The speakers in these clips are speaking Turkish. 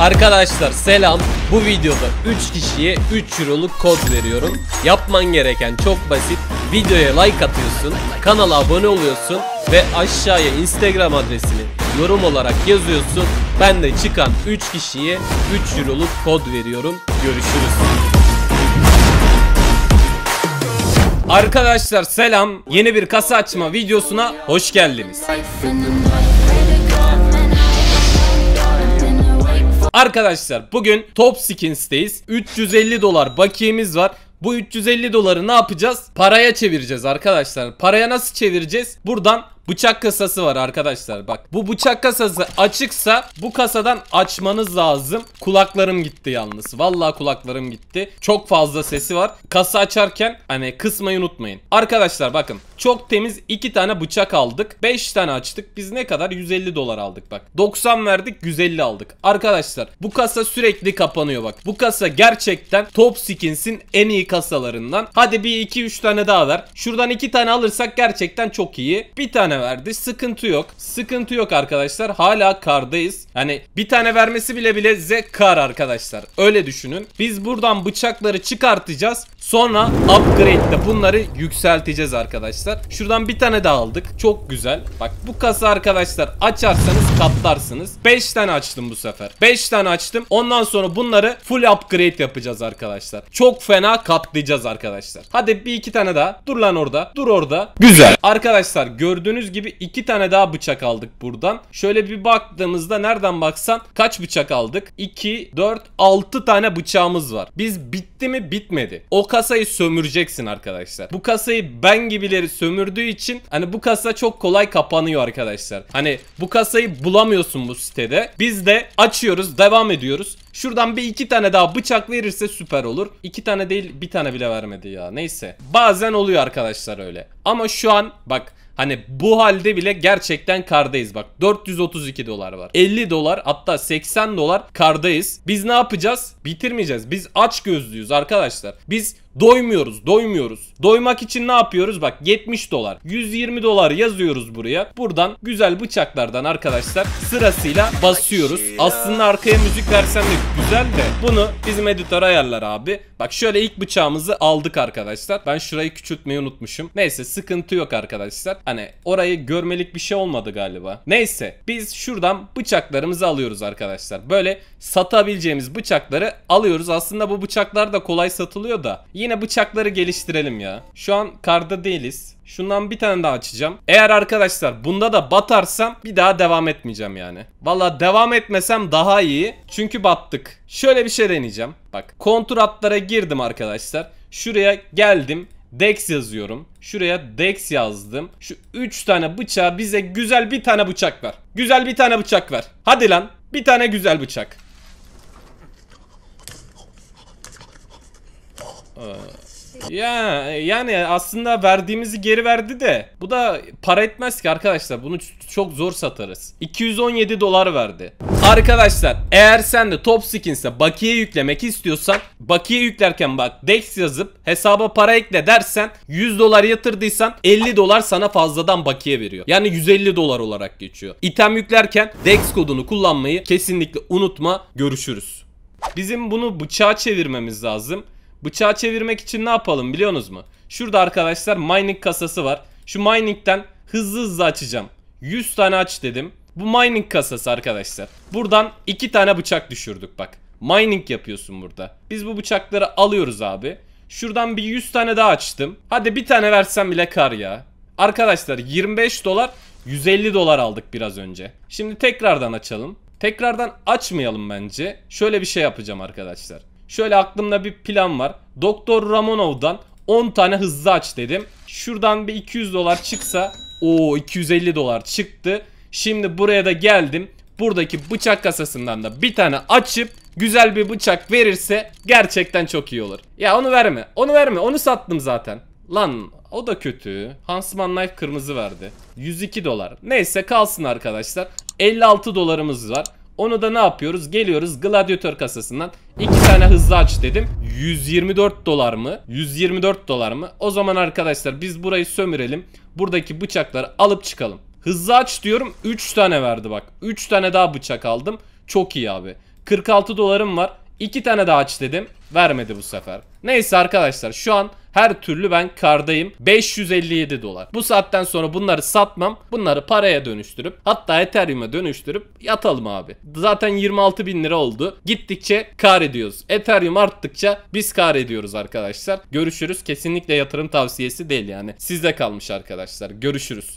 Arkadaşlar selam. Bu videoda 3 kişiye 3 Euro'luk kod veriyorum. Yapman gereken çok basit. Videoya like atıyorsun, kanala abone oluyorsun ve aşağıya Instagram adresini yorum olarak yazıyorsun. Ben de çıkan 3 kişiye 3 Euro'luk kod veriyorum. Görüşürüz. Arkadaşlar selam. Yeni bir kasa açma videosuna hoş geldiniz. Arkadaşlar bugün Top Skins'teyiz. 350 dolar bakiyemiz var. Bu 350 doları ne yapacağız? Paraya çevireceğiz arkadaşlar. Paraya nasıl çevireceğiz? Buradan Bıçak kasası var arkadaşlar bak. Bu bıçak kasası açıksa bu kasadan açmanız lazım. Kulaklarım gitti yalnız. Vallahi kulaklarım gitti. Çok fazla sesi var. Kasa açarken hani kısmayı unutmayın. Arkadaşlar bakın çok temiz 2 tane bıçak aldık. 5 tane açtık. Biz ne kadar? 150 dolar aldık bak. 90 verdik 150 aldık. Arkadaşlar bu kasa sürekli kapanıyor bak. Bu kasa gerçekten Top Skins'in en iyi kasalarından. Hadi bir 2-3 tane daha ver. Şuradan 2 tane alırsak gerçekten çok iyi. Bir tane verdi. Sıkıntı yok. Sıkıntı yok arkadaşlar. Hala kardayız. Hani bir tane vermesi bile bile ze kar arkadaşlar. Öyle düşünün. Biz buradan bıçakları çıkartacağız. Sonra upgrade'de bunları yükselteceğiz arkadaşlar. Şuradan bir tane daha aldık. Çok güzel. Bak bu kasa arkadaşlar açarsanız katlarsınız. 5 tane açtım bu sefer. 5 tane açtım. Ondan sonra bunları full upgrade yapacağız arkadaşlar. Çok fena katlayacağız arkadaşlar. Hadi bir iki tane daha. Dur lan orada. Dur orada. Güzel. Arkadaşlar gördüğünüz gördüğünüz gibi iki tane daha bıçak aldık buradan. Şöyle bir baktığımızda nereden baksan kaç bıçak aldık? 2, 4, 6 tane bıçağımız var. Biz bitti mi? Bitmedi. O kasayı sömüreceksin arkadaşlar. Bu kasayı ben gibileri sömürdüğü için hani bu kasa çok kolay kapanıyor arkadaşlar. Hani bu kasayı bulamıyorsun bu sitede. Biz de açıyoruz, devam ediyoruz. Şuradan bir iki tane daha bıçak verirse süper olur. İki tane değil bir tane bile vermedi ya. Neyse. Bazen oluyor arkadaşlar öyle. Ama şu an bak Hani bu halde bile gerçekten kardayız bak. 432 dolar var. 50 dolar hatta 80 dolar kardayız. Biz ne yapacağız? Bitirmeyeceğiz. Biz aç gözlüyüz arkadaşlar. Biz Doymuyoruz, doymuyoruz. Doymak için ne yapıyoruz? Bak 70 dolar, 120 dolar yazıyoruz buraya. Buradan güzel bıçaklardan arkadaşlar sırasıyla basıyoruz. Aslında arkaya müzik versen de güzel de bunu bizim editör ayarlar abi. Bak şöyle ilk bıçağımızı aldık arkadaşlar. Ben şurayı küçültmeyi unutmuşum. Neyse sıkıntı yok arkadaşlar. Hani orayı görmelik bir şey olmadı galiba. Neyse biz şuradan bıçaklarımızı alıyoruz arkadaşlar. Böyle satabileceğimiz bıçakları alıyoruz. Aslında bu bıçaklar da kolay satılıyor da Yine bıçakları geliştirelim ya. Şu an karda değiliz. Şundan bir tane daha açacağım. Eğer arkadaşlar bunda da batarsam bir daha devam etmeyeceğim yani. Valla devam etmesem daha iyi. Çünkü battık. Şöyle bir şey deneyeceğim. Bak kontur atlara girdim arkadaşlar. Şuraya geldim. Dex yazıyorum. Şuraya Dex yazdım. Şu 3 tane bıçağı bize güzel bir tane bıçak ver. Güzel bir tane bıçak ver. Hadi lan. Bir tane güzel bıçak. Ee, ya yani aslında verdiğimizi geri verdi de bu da para etmez ki arkadaşlar bunu çok zor satarız. 217 dolar verdi. Arkadaşlar eğer sen de Top Skins'e bakiye yüklemek istiyorsan bakiye yüklerken bak Dex yazıp hesaba para ekle dersen 100 dolar yatırdıysan 50 dolar sana fazladan bakiye veriyor. Yani 150 dolar olarak geçiyor. İtem yüklerken Dex kodunu kullanmayı kesinlikle unutma. Görüşürüz. Bizim bunu bıçağa çevirmemiz lazım. Bıçağı çevirmek için ne yapalım biliyorsunuz mu? Şurada arkadaşlar mining kasası var. Şu mining'den hızlı hızlı açacağım. 100 tane aç dedim. Bu mining kasası arkadaşlar. Buradan 2 tane bıçak düşürdük bak. Mining yapıyorsun burada. Biz bu bıçakları alıyoruz abi. Şuradan bir 100 tane daha açtım. Hadi bir tane versem bile kar ya. Arkadaşlar 25 dolar 150 dolar aldık biraz önce. Şimdi tekrardan açalım. Tekrardan açmayalım bence. Şöyle bir şey yapacağım arkadaşlar. Şöyle aklımda bir plan var. Doktor Ramonov'dan 10 tane hızlı aç dedim. Şuradan bir 200 dolar çıksa o 250 dolar çıktı. Şimdi buraya da geldim. Buradaki bıçak kasasından da bir tane açıp güzel bir bıçak verirse gerçekten çok iyi olur. Ya onu verme. Onu verme. Onu sattım zaten. Lan o da kötü. Hansman Knife kırmızı verdi. 102 dolar. Neyse kalsın arkadaşlar. 56 dolarımız var. Onu da ne yapıyoruz? Geliyoruz gladyatör kasasından 2 tane hızlı aç dedim. 124 dolar mı? 124 dolar mı? O zaman arkadaşlar biz burayı sömürelim. Buradaki bıçakları alıp çıkalım. Hızlı aç diyorum 3 tane verdi bak. 3 tane daha bıçak aldım. Çok iyi abi. 46 dolarım var. 2 tane daha aç dedim. Vermedi bu sefer. Neyse arkadaşlar şu an her türlü ben kardayım. 557 dolar. Bu saatten sonra bunları satmam. Bunları paraya dönüştürüp hatta Ethereum'a dönüştürüp yatalım abi. Zaten 26 bin lira oldu. Gittikçe kar ediyoruz. Ethereum arttıkça biz kar ediyoruz arkadaşlar. Görüşürüz. Kesinlikle yatırım tavsiyesi değil yani. Sizde kalmış arkadaşlar. Görüşürüz.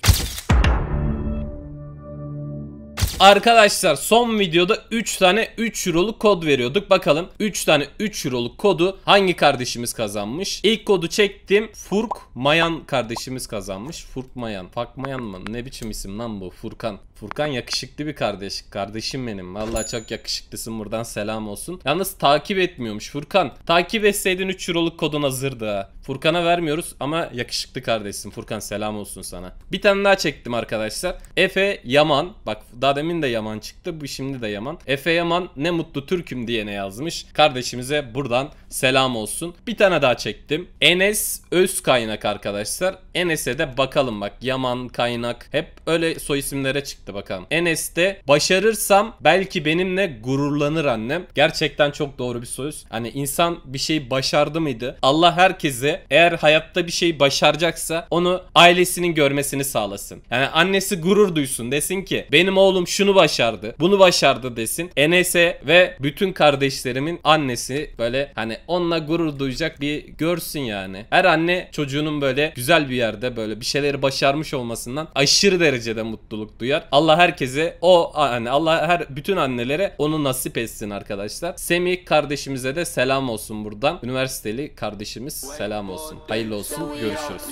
Arkadaşlar son videoda 3 tane 3 euroluk kod veriyorduk. Bakalım 3 tane 3 euroluk kodu hangi kardeşimiz kazanmış? İlk kodu çektim. Furk Mayan kardeşimiz kazanmış. Furk Mayan. Fak Mayan mı? Ne biçim isim lan bu? Furkan. Furkan yakışıklı bir kardeş. Kardeşim benim. Valla çok yakışıklısın buradan selam olsun. Yalnız takip etmiyormuş Furkan. Takip etseydin 3 euroluk kodun hazırdı ha. Furkan'a vermiyoruz ama yakışıklı kardeşsin. Furkan selam olsun sana. Bir tane daha çektim arkadaşlar. Efe Yaman. Bak daha demin de Yaman çıktı. Bu şimdi de Yaman. Efe Yaman ne mutlu Türk'üm diyene yazmış. Kardeşimize buradan selam olsun. Bir tane daha çektim. Enes Öz Kaynak arkadaşlar. Enes'e de bakalım bak. Yaman Kaynak. Hep öyle soy isimlere çıktı Hadi bakalım. Enes'te başarırsam belki benimle gururlanır annem. Gerçekten çok doğru bir söz. Hani insan bir şey başardı mıydı? Allah herkese eğer hayatta bir şey başaracaksa onu ailesinin görmesini sağlasın. Yani annesi gurur duysun desin ki benim oğlum şunu başardı, bunu başardı desin. Enes'e ve bütün kardeşlerimin annesi böyle hani onunla gurur duyacak bir görsün yani. Her anne çocuğunun böyle güzel bir yerde böyle bir şeyleri başarmış olmasından aşırı derecede mutluluk duyar. Allah Allah herkese o yani Allah her bütün annelere onu nasip etsin arkadaşlar. Semih kardeşimize de selam olsun buradan. Üniversiteli kardeşimiz selam olsun. Hayırlı olsun. Görüşürüz.